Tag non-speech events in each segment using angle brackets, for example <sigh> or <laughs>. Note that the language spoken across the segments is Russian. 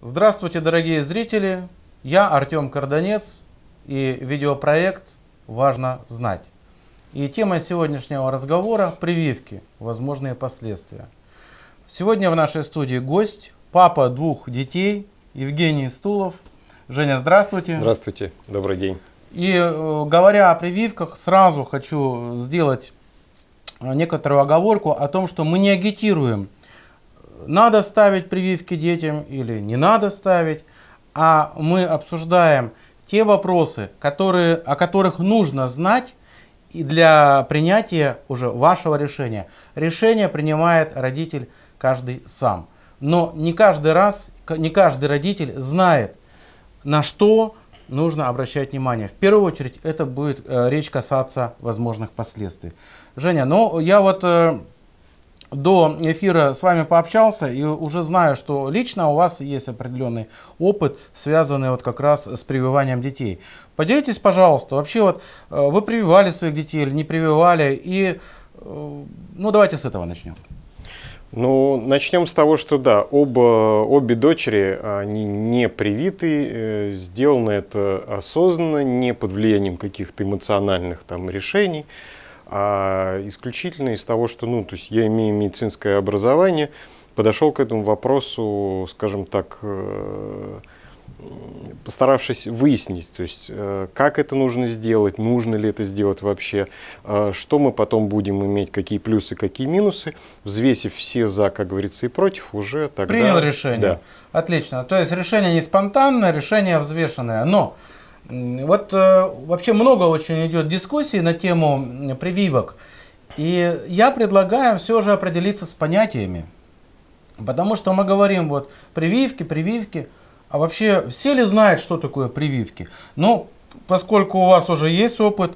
Здравствуйте, дорогие зрители! Я Артем Карданец и видеопроект «Важно знать». И тема сегодняшнего разговора – прививки, возможные последствия. Сегодня в нашей студии гость, папа двух детей, Евгений Стулов. Женя, здравствуйте. Здравствуйте, добрый день. И э, говоря о прививках, сразу хочу сделать некоторую оговорку о том, что мы не агитируем надо ставить прививки детям или не надо ставить, а мы обсуждаем те вопросы, которые, о которых нужно знать и для принятия уже вашего решения. Решение принимает родитель каждый сам. Но не каждый раз, не каждый родитель знает, на что нужно обращать внимание. В первую очередь это будет э, речь касаться возможных последствий. Женя, ну я вот э, до эфира с вами пообщался и уже знаю, что лично у вас есть определенный опыт, связанный вот как раз с прививанием детей. Поделитесь, пожалуйста, вообще вот э, вы прививали своих детей или не прививали и э, ну давайте с этого начнем. Ну, начнем с того, что да, оба, обе дочери, они не привиты, э, сделано это осознанно, не под влиянием каких-то эмоциональных там решений а исключительно из того, что, ну, то есть я имею медицинское образование, подошел к этому вопросу, скажем так, э, постаравшись выяснить, то есть э, как это нужно сделать, нужно ли это сделать вообще, э, что мы потом будем иметь, какие плюсы, какие минусы, взвесив все за, как говорится, и против, уже тогда... Принял решение. Да. Отлично. То есть решение не спонтанное, решение взвешенное. Но вот э, вообще много очень идет дискуссий на тему прививок. И я предлагаю все же определиться с понятиями. Потому что мы говорим вот прививки, прививки. А вообще все ли знают, что такое прививки? Ну, поскольку у вас уже есть опыт,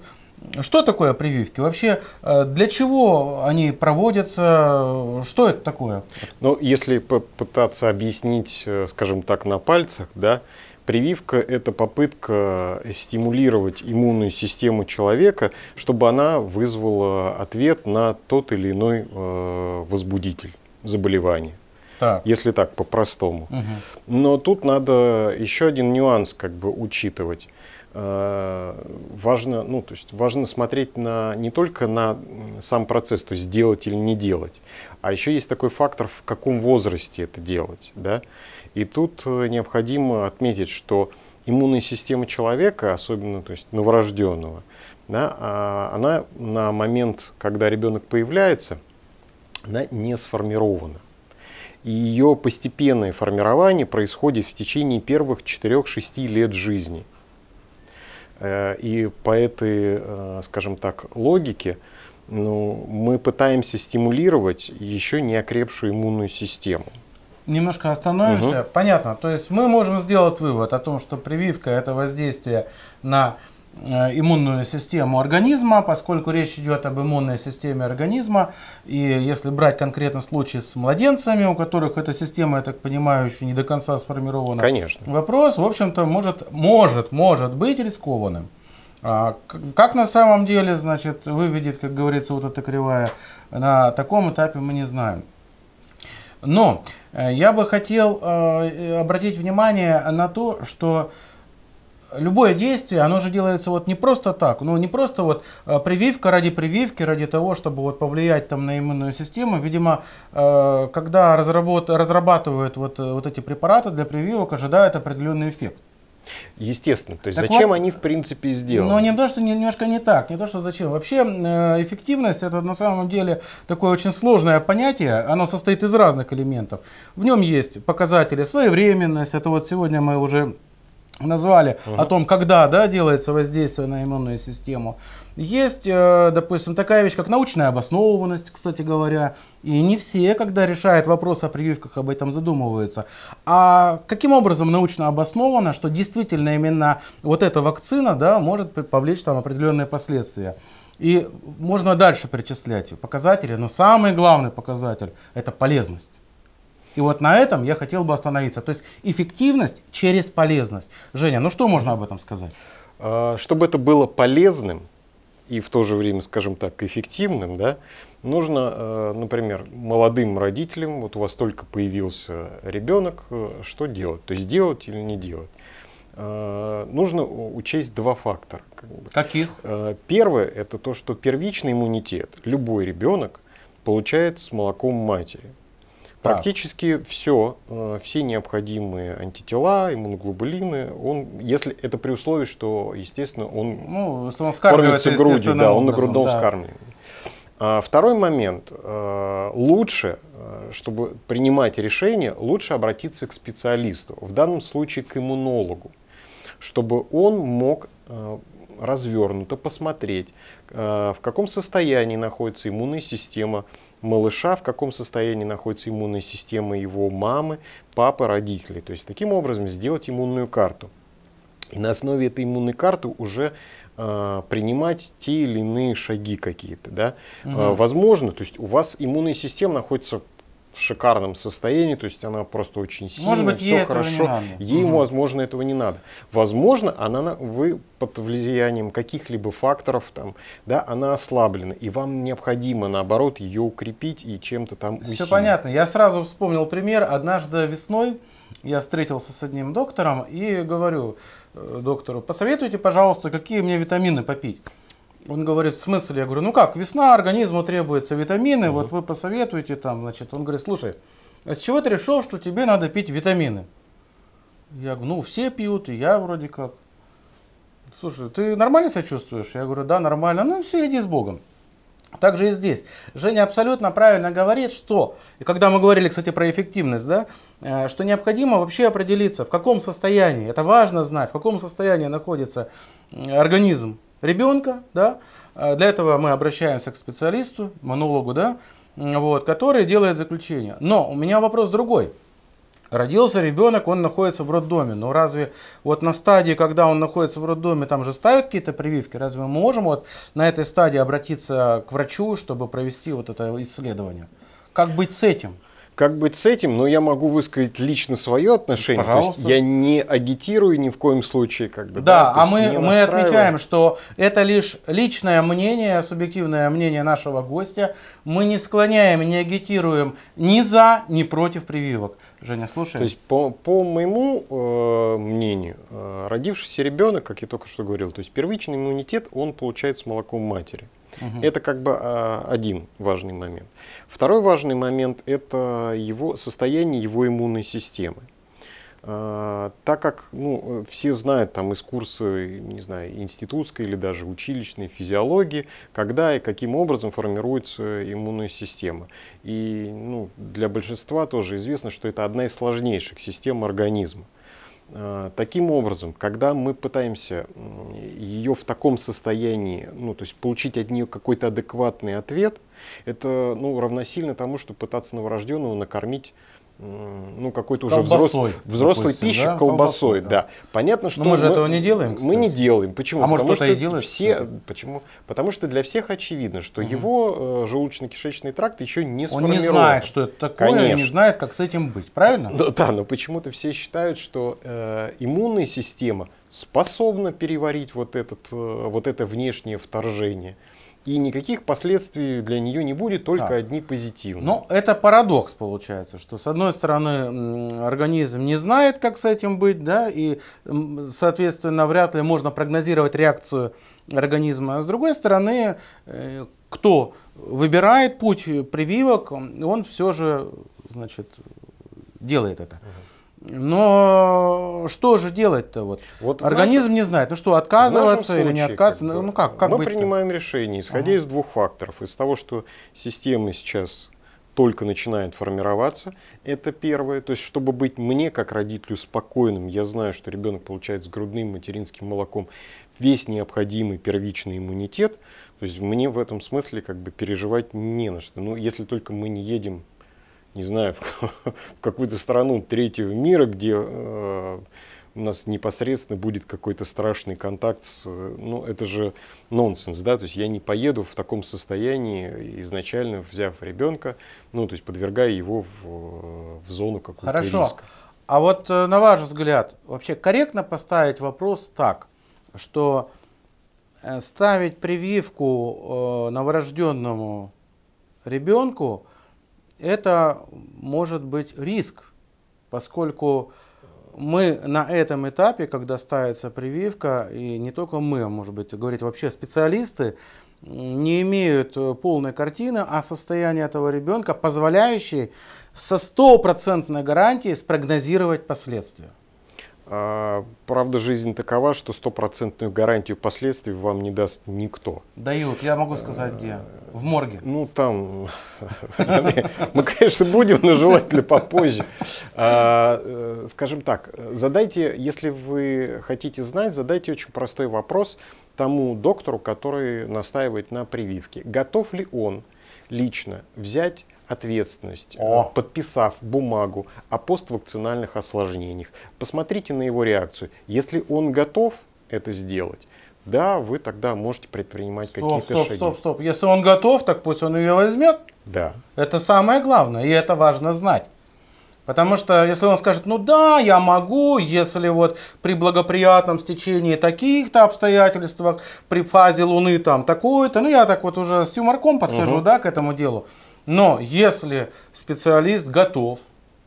что такое прививки? Вообще, э, для чего они проводятся? Что это такое? Ну, если попытаться объяснить, э, скажем так, на пальцах, да, Прививка – это попытка стимулировать иммунную систему человека, чтобы она вызвала ответ на тот или иной э, возбудитель заболевания. Так. Если так, по-простому. Угу. Но тут надо еще один нюанс как бы учитывать. Э, важно, ну, то есть важно смотреть на, не только на сам процесс, то есть делать или не делать, а еще есть такой фактор, в каком возрасте это делать. Да? И тут э, необходимо отметить, что иммунная система человека, особенно то есть новорожденного, да, а, она на момент, когда ребенок появляется, она не сформирована. И ее постепенное формирование происходит в течение первых 4-6 лет жизни. Э, и по этой, э, скажем так, логике ну, мы пытаемся стимулировать еще не окрепшую иммунную систему немножко остановимся. Угу. Понятно, то есть мы можем сделать вывод о том, что прививка это воздействие на э, иммунную систему организма, поскольку речь идет об иммунной системе организма. И если брать конкретно случай с младенцами, у которых эта система, я так понимаю, еще не до конца сформирована, Конечно. вопрос, в общем-то, может, может, может быть рискованным. А, как на самом деле, значит, выведет, как говорится, вот эта кривая, на таком этапе мы не знаем. Но э, я бы хотел э, э, обратить внимание на то, что любое действие, оно же делается вот не просто так, ну не просто вот прививка ради прививки, ради того, чтобы вот повлиять там на иммунную систему. Видимо, когда разработ... разрабатывают вот, вот эти препараты для прививок, ожидают определенный эффект. Естественно, то есть так зачем вот, они в принципе сделаны? Но не то, что немножко не так, не то, что зачем. Вообще э, эффективность это на самом деле такое очень сложное понятие, оно состоит из разных элементов. В нем есть показатели своевременность, это вот сегодня мы уже назвали угу. о том, когда да, делается воздействие на иммунную систему. Есть, э, допустим, такая вещь, как научная обоснованность, кстати говоря. И не все, когда решают вопрос о прививках, об этом задумываются. А каким образом научно обосновано, что действительно именно вот эта вакцина да, может повлечь там определенные последствия? И можно дальше перечислять показатели, но самый главный показатель – это полезность. И вот на этом я хотел бы остановиться. То есть эффективность через полезность. Женя, ну что можно об этом сказать? А, чтобы это было полезным, и в то же время, скажем так, эффективным, да, нужно, э, например, молодым родителям, вот у вас только появился ребенок, э, что делать, то есть делать или не делать. Э, нужно учесть два фактора. Каких? Первое – это то, что первичный иммунитет любой ребенок получает с молоком матери. Практически а. все, э, все необходимые антитела, иммуноглобулины, он, если это при условии, что, естественно, он, ну, он кормится грудью, да, он на грудном да. скармливании. А второй момент. Э, лучше, э, чтобы принимать решение, лучше обратиться к специалисту, в данном случае к иммунологу, чтобы он мог развернуто посмотреть, в каком состоянии находится иммунная система малыша, в каком состоянии находится иммунная система его мамы, папы, родителей. То есть таким образом сделать иммунную карту. И на основе этой иммунной карты уже э, принимать те или иные шаги какие-то. Да? Угу. Э, возможно, то есть у вас иммунная система находится в шикарном состоянии, то есть она просто очень сильная, Может быть, все ей хорошо. Этого не надо. Ей, угу. возможно, этого не надо. Возможно, она вы под влиянием каких-либо факторов там, да, она ослаблена, и вам необходимо, наоборот, ее укрепить и чем-то там усилить. Все понятно. Я сразу вспомнил пример. Однажды весной я встретился с одним доктором и говорю э, доктору, посоветуйте, пожалуйста, какие мне витамины попить. Он говорит, в смысле? Я говорю, ну как, весна, организму требуются витамины, угу. вот вы посоветуете там, значит. Он говорит, слушай, а с чего ты решил, что тебе надо пить витамины? Я говорю, ну все пьют, и я вроде как. Слушай, ты нормально себя чувствуешь? Я говорю, да, нормально. Ну все, иди с Богом. Так же и здесь. Женя абсолютно правильно говорит, что, и когда мы говорили, кстати, про эффективность, да, э, что необходимо вообще определиться, в каком состоянии, это важно знать, в каком состоянии находится э, организм ребенка, да, а, для этого мы обращаемся к специалисту, монологу, да, вот, который делает заключение. Но у меня вопрос другой. Родился ребенок, он находится в роддоме. Но разве вот на стадии, когда он находится в роддоме, там же ставят какие-то прививки? Разве мы можем вот на этой стадии обратиться к врачу, чтобы провести вот это исследование? Как быть с этим? Как быть с этим? Но я могу высказать лично свое отношение. Пожалуйста. То есть я не агитирую ни в коем случае. Как бы, да, да? а мы, мы отмечаем, что это лишь личное мнение, субъективное мнение нашего гостя. Мы не склоняем, не агитируем ни за, ни против прививок. Женя, слушай. То есть, по, по моему э, мнению, э, родившийся ребенок, как я только что говорил, то есть первичный иммунитет, он получает с молоком матери. Угу. Это как бы э, один важный момент. Второй важный момент – это его состояние его иммунной системы. А, так как ну, все знают там, из курса не знаю, институтской или даже училищной физиологии, когда и каким образом формируется иммунная система. И ну, для большинства тоже известно, что это одна из сложнейших систем организма. А, таким образом, когда мы пытаемся ее в таком состоянии, ну, то есть получить от нее какой-то адекватный ответ, это ну, равносильно тому, что пытаться новорожденного накормить ну, какой-то уже взрослый, взрослый допустим, пищи да? колбасой, да. да. Понятно, что Но мы же мы, этого не делаем. Кстати. Мы не делаем. Почему? А может Потому что и делает? Все, почему? Потому что для всех очевидно, что угу. его э, желудочно-кишечный тракт еще не сформирован. Он не знает, что это такое, Конечно. не знает, как с этим быть, правильно? Да, да но почему-то все считают, что э, иммунная система способна переварить вот, этот, э, вот это внешнее вторжение и никаких последствий для нее не будет, только да. одни позитивные. Но это парадокс получается, что с одной стороны организм не знает, как с этим быть, да, и, соответственно, вряд ли можно прогнозировать реакцию организма, а с другой стороны, э, кто выбирает путь прививок, он все же, значит, делает это. Угу. Но что же делать-то? Вот? Вот Организм нашем, не знает, ну что, отказываться случае, или не отказываться? Как ну, ну как, как Мы быть принимаем то? решение, исходя ага. из двух факторов. Из того, что система сейчас только начинает формироваться, это первое. То есть, чтобы быть мне, как родителю, спокойным, я знаю, что ребенок получает с грудным материнским молоком весь необходимый первичный иммунитет. То есть, мне в этом смысле как бы переживать не на что. Ну, если только мы не едем не знаю, <laughs> в какую-то страну третьего мира, где э, у нас непосредственно будет какой-то страшный контакт с... Ну, это же нонсенс, да, то есть я не поеду в таком состоянии, изначально взяв ребенка, ну, то есть подвергая его в, в зону какого-то Хорошо. риска. А вот э, на ваш взгляд, вообще корректно поставить вопрос так, что э, ставить прививку новорожденному ребенку – это может быть риск, поскольку мы на этом этапе, когда ставится прививка, и не только мы, а может быть, говорить вообще специалисты, не имеют э, полной картины о состоянии этого ребенка, позволяющей со стопроцентной гарантией спрогнозировать последствия. А, правда, жизнь такова, что стопроцентную гарантию последствий вам не даст никто. Дают, я могу сказать где? В морге. Ну, там мы, конечно, будем, но желательно попозже. А, э, скажем так, задайте, если вы хотите знать, задайте очень простой вопрос тому доктору, который настаивает на прививке. Готов ли он лично взять ответственность, О. Э, подписав бумагу о поствакцинальных осложнениях. Посмотрите на его реакцию. Если он готов это сделать, да, вы тогда можете предпринимать какие-то шаги. Стоп, стоп, стоп. Если он готов, так пусть он ее возьмет. Да. Это самое главное, и это важно знать. Потому что если он скажет, ну да, я могу, если вот при благоприятном стечении таких-то обстоятельствах, при фазе Луны там такое-то, ну я так вот уже с юморком подхожу, угу. да, к этому делу. Но если специалист готов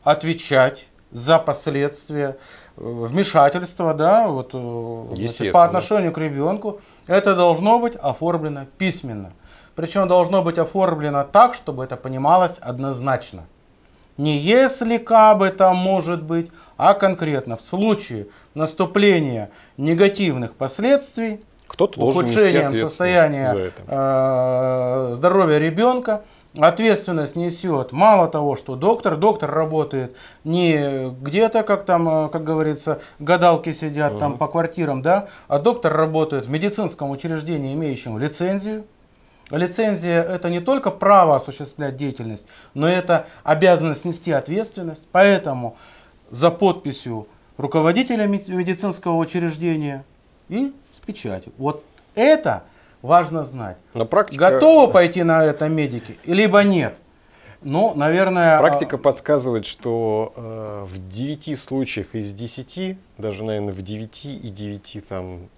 отвечать за последствия э, вмешательства да, вот, э, значит, по отношению к ребенку, это должно быть оформлено письменно. Причем должно быть оформлено так, чтобы это понималось однозначно. Не если кабы там может быть, а конкретно в случае наступления негативных последствий кто-то ухудшением состояния э, здоровья ребенка. Ответственность несет мало того, что доктор, доктор работает не где-то, как там, э, как говорится, гадалки сидят там по квартирам, да, а доктор работает в медицинском учреждении, имеющем лицензию. Лицензия – это не только право осуществлять деятельность, но это обязанность нести ответственность. Поэтому за подписью руководителя медицинского учреждения и печатью. Вот это важно знать. Но практика... Готовы пойти на это медики, либо нет. Ну, наверное... А практика подсказывает, что э, в 9 случаях из 10, даже, наверное, в 9 и 9 там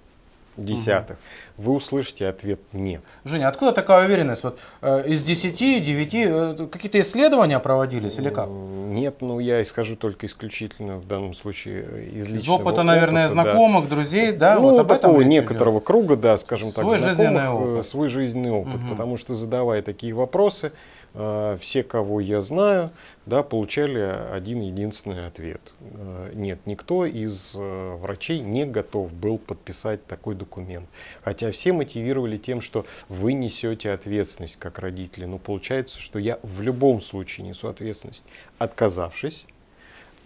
десятых, угу. вы услышите ответ «нет». Женя, откуда такая уверенность? Вот, э, из 10, 9, э, какие-то исследования проводились или как? Нет, ну я исхожу только исключительно в данном случае э, из личного Из опыта, опыта наверное, знакомых, да. друзей, да? Ну, вот об такого этом некоторого идет. круга, да, скажем свой так, свой знакомых, жизненный э, опыт. свой жизненный опыт, угу. потому что задавая такие вопросы, а, все, кого я знаю, да, получали один единственный ответ. А, нет, никто из э, врачей не готов был подписать такой документ. Хотя все мотивировали тем, что вы несете ответственность как родители. Но получается, что я в любом случае несу ответственность, отказавшись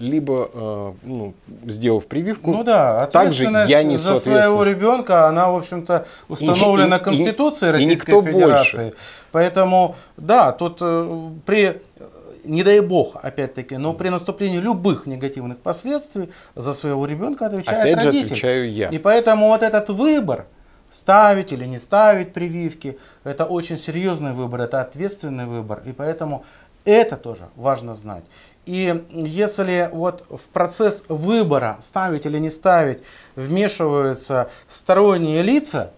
либо э, ну, сделав прививку, ну да, также я не за своего ребенка, она, в общем-то, установлена и, Конституцией и, Российской и Федерации. Больше. Поэтому, да, тут э, при не дай бог, опять-таки, но при наступлении любых негативных последствий за своего ребенка отвечает опять родитель. Же отвечаю я. И поэтому вот этот выбор, ставить или не ставить прививки, это очень серьезный выбор, это ответственный выбор. И поэтому это тоже важно знать. И если вот в процесс выбора, ставить или не ставить, вмешиваются сторонние лица,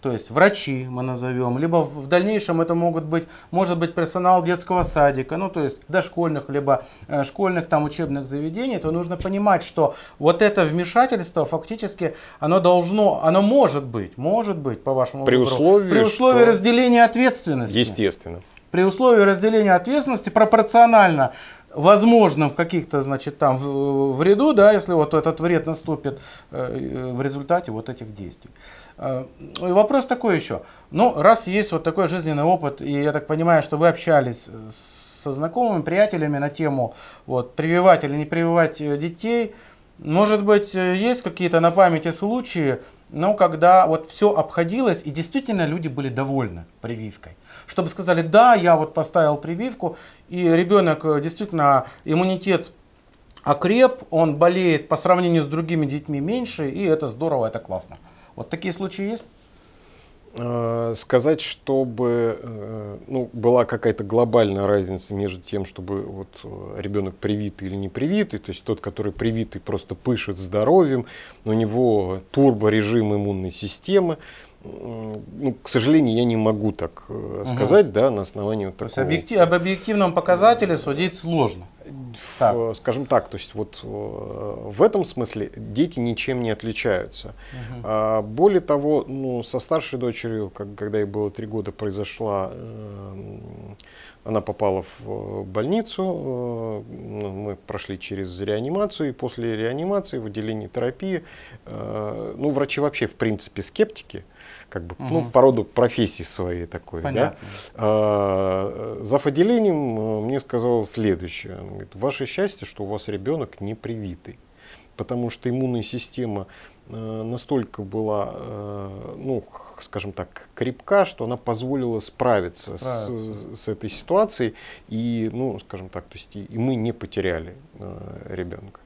то есть врачи мы назовем, либо в дальнейшем это могут быть, может быть персонал детского садика, ну то есть дошкольных, либо э, школьных там учебных заведений, то нужно понимать, что вот это вмешательство фактически оно должно, оно может быть, может быть по вашему при выбору, условии, при условии разделения ответственности. Естественно. При условии разделения ответственности пропорционально возможным в каких-то, значит, там вреду, да, если вот этот вред наступит э, в результате вот этих действий. Э, вопрос такой еще. Ну, раз есть вот такой жизненный опыт, и я так понимаю, что вы общались э, со знакомыми, приятелями на тему вот, прививать или не прививать детей, может быть, есть какие-то на памяти случаи, но когда вот все обходилось, и действительно люди были довольны прививкой. Чтобы сказали, да, я вот поставил прививку, и ребенок э, действительно иммунитет окреп, он болеет по сравнению с другими детьми меньше, и это здорово, это классно. Вот такие случаи есть? Э, сказать, чтобы э, ну, была какая-то глобальная разница между тем, чтобы вот э, ребенок привитый или не привитый, то есть тот, который привитый, просто пышет здоровьем, у него турборежим иммунной системы, ну, к сожалению, я не могу так э, сказать, угу. да, на основании вот такого. То есть объектив, об объективном показателе судить сложно. В, так. Скажем так, то есть вот э, в этом смысле дети ничем не отличаются. Угу. более того, ну, со старшей дочерью, как, когда ей было три года, произошла, эм, она попала в э, больницу, ну, мы прошли через реанимацию, и после реанимации в отделении терапии, ну, врачи вообще в принципе скептики как бы, угу. ну, по роду профессии своей такой. Да? А, зав. отделением э, мне сказал следующее. Он говорит, ваше счастье, что у вас ребенок не привитый, потому что иммунная система э, настолько была, э, ну, скажем так, крепка, что она позволила справиться, справиться. С, с этой ситуацией. И, ну, скажем так, то есть и мы не потеряли ребенка.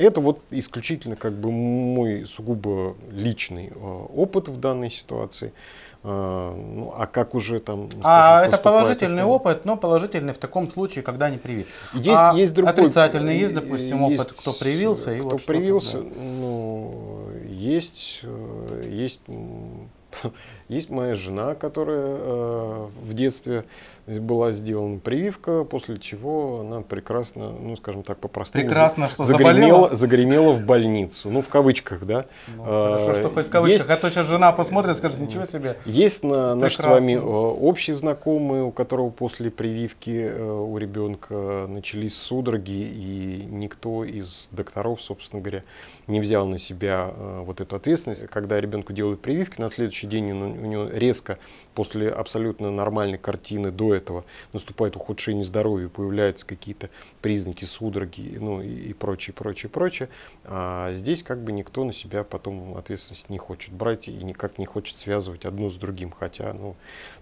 Это вот исключительно как бы мой сугубо личный э, опыт в данной ситуации. Э, ну, а как уже там... Скажем, а это положительный опыт, но положительный в таком случае, когда не привит. Есть, а есть другой. Отрицательный есть, э, допустим, опыт, есть, кто привился и вот привился, что-то, да. ну, есть, есть <laughs> Есть моя жена, которая э, в детстве была сделана прививка, после чего она прекрасно, ну скажем так, по-простому прекрасно, за, что загремела, загремела в больницу. Ну, в кавычках, да. Ну, хорошо, что хоть в кавычках, есть, а то сейчас жена посмотрит и скажет, ничего себе. Есть на, наш с вами э, общий знакомый, у которого после прививки э, у ребенка начались судороги, и никто из докторов, собственно говоря, не взял на себя э, вот эту ответственность. Когда ребенку делают прививки, на следующий следующий день у него резко после абсолютно нормальной картины до этого наступает ухудшение здоровья, появляются какие-то признаки судороги ну, и прочее, прочее, прочее. А здесь как бы никто на себя потом ответственность не хочет брать и никак не хочет связывать одно с другим, хотя ну,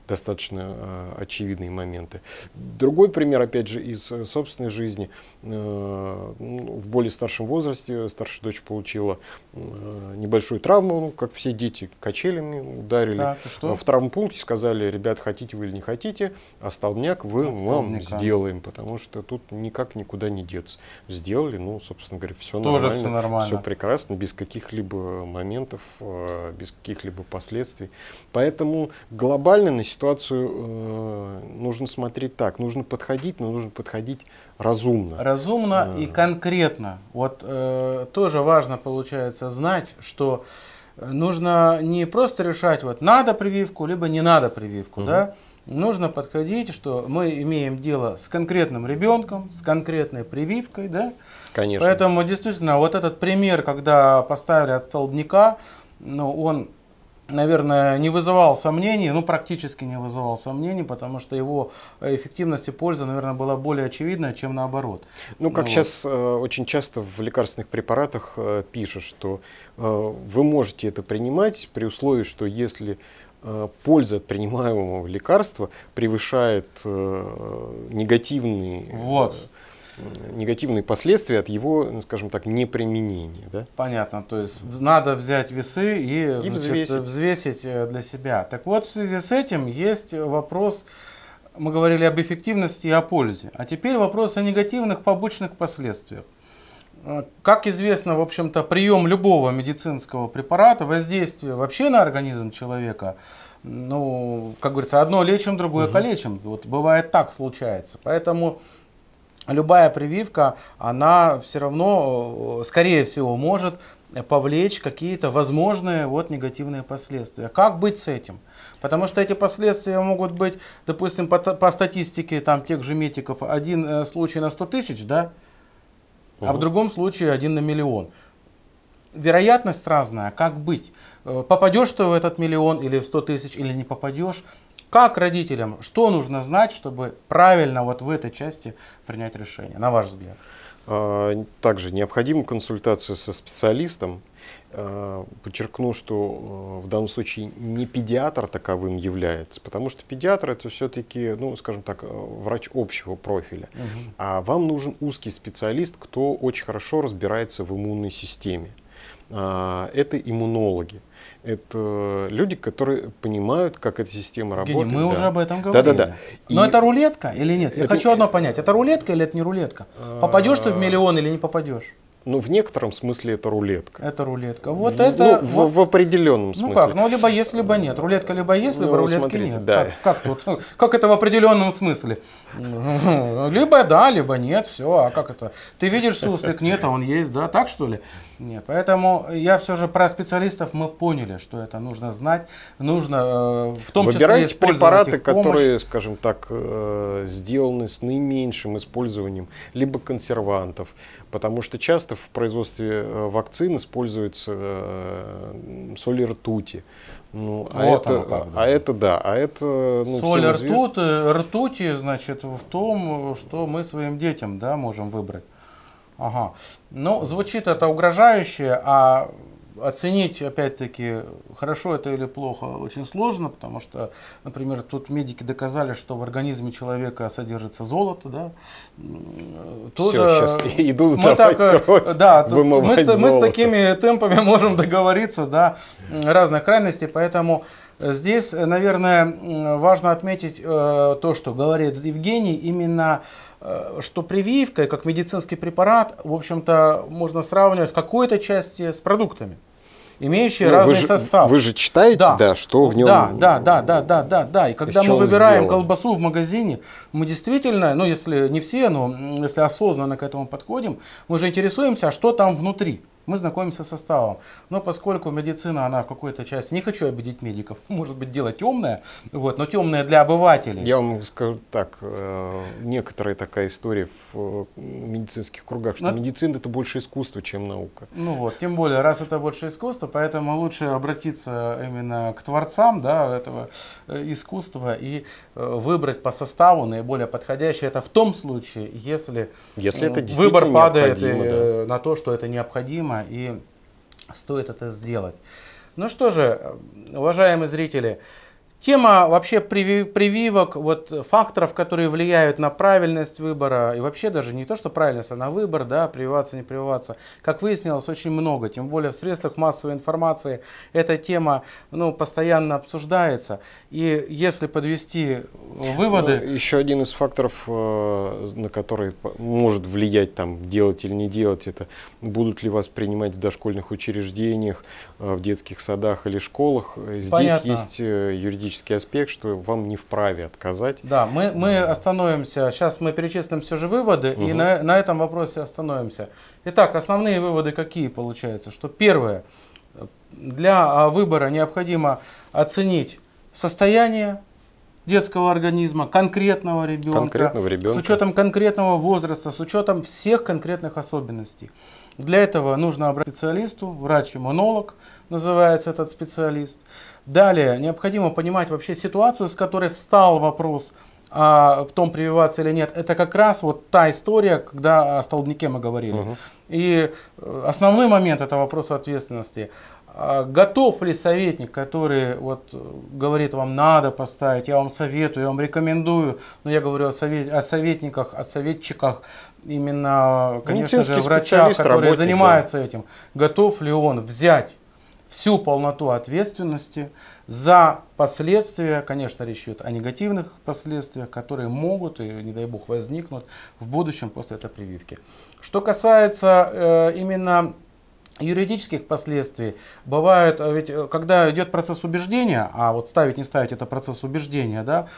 достаточно э, очевидные моменты. Другой пример, опять же, из э, собственной жизни. Э, ну, в более старшем возрасте старшая дочь получила э, небольшую травму, ну, как все дети, качелями ударили да, в травмпункте, сказали, ребят, хотите вы или не хотите, а столбняк вы вам сделаем, потому что тут никак никуда не деться. Сделали, ну, собственно говоря, все Тоже нормально, все нормально, все прекрасно, без каких-либо моментов, э, без каких-либо последствий. Поэтому глобально на ситуацию э, нужно смотреть так, нужно подходить, но нужно подходить разумно. Разумно и э. конкретно. Вот э, тоже важно, получается, знать, что нужно не просто решать, вот надо прививку, либо не надо прививку, угу. да? Нужно подходить, что мы имеем дело с конкретным ребенком, с конкретной прививкой, да? Конечно. Поэтому действительно вот этот пример, когда поставили от столбняка, ну он наверное, не вызывал сомнений, ну, практически не вызывал сомнений, потому что его эффективность и польза, наверное, была более очевидна, чем наоборот. Ну, как ну, сейчас вот. Э, очень часто в лекарственных препаратах э, пишут, что э, вы можете это принимать при условии, что если э, польза от принимаемого лекарства превышает э, негативные. вот негативные последствия от его, ну, скажем так, неприменения. Да? Понятно, то есть надо взять весы и, и значит, взвесить. взвесить э, для себя. Так вот, в связи с этим есть вопрос, мы говорили об эффективности и о пользе, а теперь вопрос о негативных побочных последствиях. Э, как известно, в общем-то, прием любого медицинского препарата, воздействие вообще на организм человека, ну, как говорится, одно лечим, другое угу. калечим. Вот бывает так случается. Поэтому любая прививка, она все равно, э, скорее всего, может повлечь какие-то возможные вот негативные последствия. Как быть с этим? Потому что эти последствия могут быть, допустим, по, по статистике там тех же метиков, один э, случай на 100 тысяч, да, угу. а в другом случае один на миллион. Вероятность разная, как быть? Э, попадешь ты в этот миллион или в 100 тысяч, или не попадешь – как родителям, что нужно знать, чтобы правильно вот в этой части принять решение, на ваш взгляд? А, также необходима консультация со специалистом. А, подчеркну, что а, в данном случае не педиатр таковым является, потому что педиатр это все-таки, ну, скажем так, врач общего профиля. Угу. А вам нужен узкий специалист, кто очень хорошо разбирается в иммунной системе. А, это иммунологи. Это люди, которые понимают, как эта система работает. Евгений, мы да. уже об этом говорили. Да, да, да. И... Но это рулетка или нет? Я это... хочу одно понять. Это рулетка или это не рулетка? А, попадешь ты в миллион или не попадешь? Ну, в некотором смысле это рулетка. Это рулетка. Вот в, это. Ну, вот... в, в определенном ну смысле. Ну как? Ну, либо есть, либо нет. Рулетка либо есть, либо ну, рулетки смотрите, нет. Да. Как, как тут? <laughs> Как это в определенном смысле? <laughs> Либо да, либо нет, все. А как это? Ты видишь суслик, нет, а он есть, да? Так что ли? Нет, поэтому я все же про специалистов мы поняли, что это нужно знать, нужно э, в том Выбирайте числе использовать препараты, их которые, скажем так, э, сделаны с наименьшим использованием либо консервантов, потому что часто в производстве э, вакцин используются э, соли ртути. Ну, а, вот это, как, да. а это да, а это э, ну, соль ртути. Э, ртути, значит, в том, что мы своим детям, да, можем выбрать. Ага. Ну, звучит это угрожающе, а оценить, опять-таки, хорошо это или плохо, очень сложно, потому что, например, тут медики доказали, что в организме человека содержится золото, да. Тоже Все, сейчас идут мы так, кровь, э, да, тут, мы, с, мы с такими темпами <laughs> можем договориться, да, разных крайностей, поэтому Здесь, наверное, важно отметить э, то, что говорит Евгений, именно э, что прививка, как медицинский препарат, в общем-то, можно сравнивать в какой-то части с продуктами имеющие ну, разный вы же, состав. Вы же читаете, да. да, что в нем. Да, да, да, да, да, да, да. И когда мы выбираем сделан. колбасу в магазине, мы действительно, ну если не все, но если осознанно к этому подходим, мы же интересуемся, а что там внутри мы знакомимся с составом. Но поскольку медицина, она в какой-то части, не хочу обидеть медиков, <laughs> может быть, дело темное, вот, но темное для обывателей. Я вам скажу так, э, некоторая такая история в э, медицинских кругах, что но... медицина это больше искусство, чем наука. Ну вот, тем более, раз это больше искусство, поэтому лучше обратиться именно к творцам да, этого э, искусства и Э, выбрать по составу наиболее подходящий. Это в том случае, если, если это выбор падает да. на то, что это необходимо и стоит это сделать. Ну что же, э, уважаемые зрители, Тема вообще прививок, вот факторов, которые влияют на правильность выбора, и вообще даже не то, что правильность, а на выбор, да, прививаться, не прививаться, как выяснилось, очень много, тем более в средствах массовой информации эта тема, ну, постоянно обсуждается, и если подвести э, выводы... Ну, еще один из факторов, э, на который может влиять, там, делать или не делать, это будут ли вас принимать в дошкольных учреждениях, э, в детских садах или школах, здесь Понятно. есть юридические юридический аспект, что вам не вправе отказать. Да, мы, мы остановимся, сейчас мы перечислим все же выводы угу. и на, на этом вопросе остановимся. Итак, основные выводы какие получаются? Что первое, для а, выбора необходимо оценить состояние детского организма, конкретного ребенка, конкретного ребенка, с учетом конкретного возраста, с учетом всех конкретных особенностей. Для этого нужно обратиться к специалисту, врач-иммунолог называется этот специалист. Далее необходимо понимать вообще ситуацию, с которой встал вопрос а в том, прививаться или нет, это как раз вот та история, когда о столбнике мы говорили. Угу. И э, основной момент это вопрос ответственности. А готов ли советник, который вот э, говорит вам надо поставить, я вам советую, я вам рекомендую, но я говорю о, совет, о советниках, о советчиках, именно, конечно же, врача, который занимается да. этим, готов ли он взять всю полноту ответственности за последствия, конечно, речь идет о негативных последствиях, которые могут, и не дай бог, возникнут в будущем после этой прививки. Что касается э, именно юридических последствий бывает, э, ведь э, когда идет процесс убеждения, а вот ставить не ставить это процесс убеждения, да,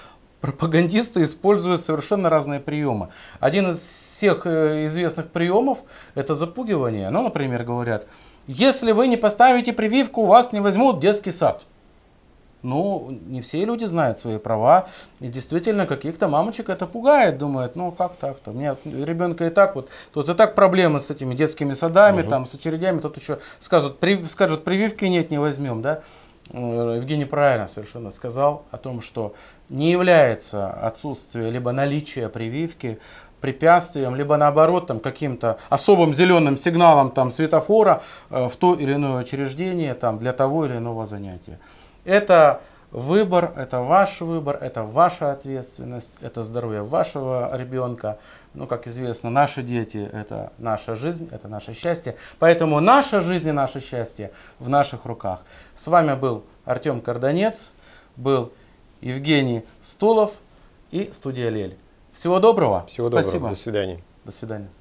пропагандисты используют совершенно разные приемы. Один из всех э, известных приемов – это запугивание. Ну, например, говорят, если вы не поставите прививку, у вас не возьмут в детский сад. Ну, не все люди знают свои права. И действительно, каких-то мамочек это пугает. Думают, ну как так-то? У меня ребенка и так вот. Тут и так проблемы с этими детскими садами, угу. там, с очередями. Тут еще скажут, при, скажут, прививки нет, не возьмем, да? Э, Евгений правильно совершенно сказал о том, что не является отсутствие либо наличие прививки препятствием, либо наоборот там каким-то особым зеленым сигналом там светофора э, в то или иное учреждение там для того или иного занятия. Это выбор, это ваш выбор, это ваша ответственность, это здоровье вашего ребенка, ну, как известно, наши дети – это наша жизнь, это наше счастье. Поэтому наша жизнь и наше счастье в наших руках. С вами был Артем Карданец, был Евгений Стулов и студия «Лель». Всего доброго. Всего Спасибо. доброго. До свидания. До свидания.